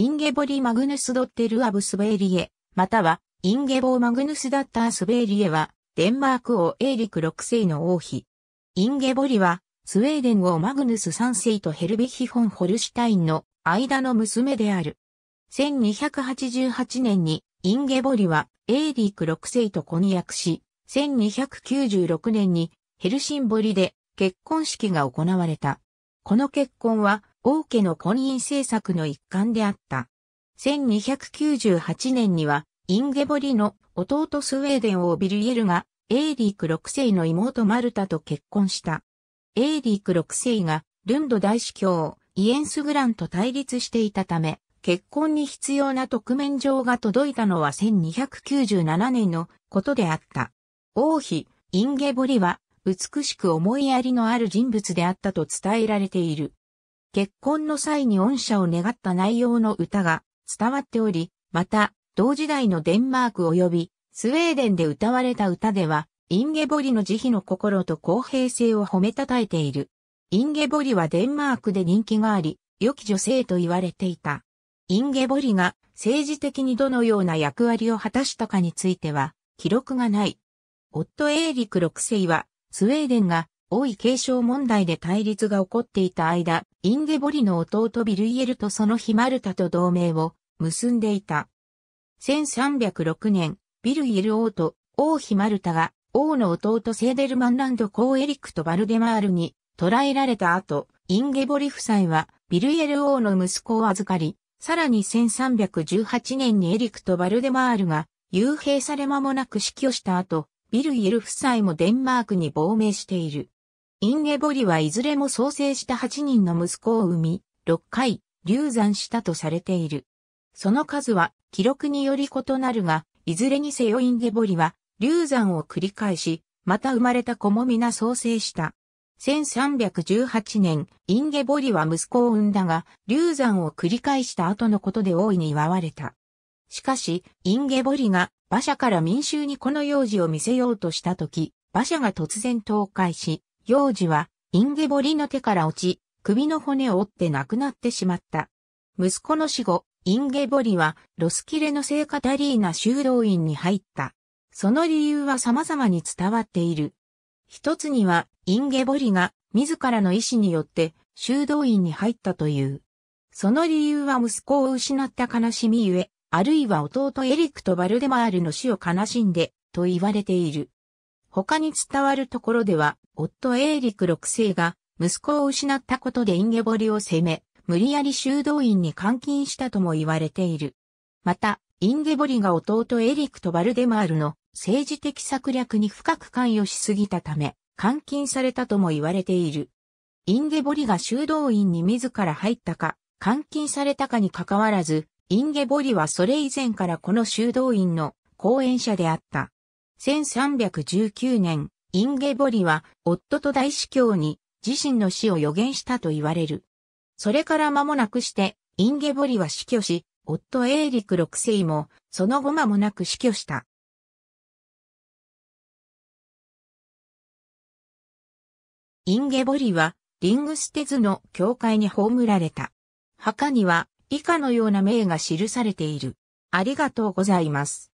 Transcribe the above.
インゲボリ・マグヌス・ドッテル・アブ・スベーリエ、または、インゲボー・マグヌス・ダッター・スベーリエは、デンマーク王エーリク6世の王妃。インゲボリは、スウェーデン王マグヌス3世とヘルビヒ・フォン・ホルシュタインの間の娘である。1288年に、インゲボリは、エーリーク6世と婚約し、1296年に、ヘルシンボリで結婚式が行われた。この結婚は、王家の婚姻政策の一環であった。1298年には、インゲボリの弟スウェーデン王ビルイエルが、エーリーク6世の妹マルタと結婚した。エーリーク6世が、ルンド大司教、イエンスグランと対立していたため、結婚に必要な特面状が届いたのは1297年のことであった。王妃、インゲボリは、美しく思いやりのある人物であったと伝えられている。結婚の際に恩赦を願った内容の歌が伝わっており、また、同時代のデンマーク及びスウェーデンで歌われた歌では、インゲボリの慈悲の心と公平性を褒めたたえている。インゲボリはデンマークで人気があり、良き女性と言われていた。インゲボリが政治的にどのような役割を果たしたかについては、記録がない。夫エーリク6世は、スウェーデンが王位継承問題で対立が起こっていた間、インゲボリの弟ビルイエルとそのヒマルタと同盟を結んでいた。1306年、ビルイエル王と王ヒマルタが王の弟セーデルマンランド公エリックとバルデマールに捕らえられた後、インゲボリ夫妻はビルイエル王の息子を預かり、さらに1318年にエリックとバルデマールが幽閉され間もなく死去した後、ビルイエル夫妻もデンマークに亡命している。インゲボリはいずれも創生した8人の息子を産み、6回、流産したとされている。その数は記録により異なるが、いずれにせよインゲボリは流産を繰り返し、また生まれた子も皆創生した。1318年、インゲボリは息子を産んだが、流産を繰り返した後のことで大いに祝われた。しかし、インゲボリが馬車から民衆にこの幼児を見せようとした時、馬車が突然倒壊し、幼児は、インゲボリの手から落ち、首の骨を折って亡くなってしまった。息子の死後、インゲボリは、ロスキレの聖カタリーナ修道院に入った。その理由は様々に伝わっている。一つには、インゲボリが、自らの意志によって、修道院に入ったという。その理由は息子を失った悲しみゆえ、あるいは弟エリックとバルデマールの死を悲しんで、と言われている。他に伝わるところでは、夫エーリク6世が、息子を失ったことでインゲボリを責め、無理やり修道院に監禁したとも言われている。また、インゲボリが弟エリクとバルデマールの政治的策略に深く関与しすぎたため、監禁されたとも言われている。インゲボリが修道院に自ら入ったか、監禁されたかにかかわらず、インゲボリはそれ以前からこの修道院の講演者であった。1319年、インゲボリは夫と大司教に自身の死を予言したと言われる。それから間もなくして、インゲボリは死去し、夫エーリク6世も、その後間もなく死去した。インゲボリは、リングステズの教会に葬られた。墓には、以下のような名が記されている。ありがとうございます。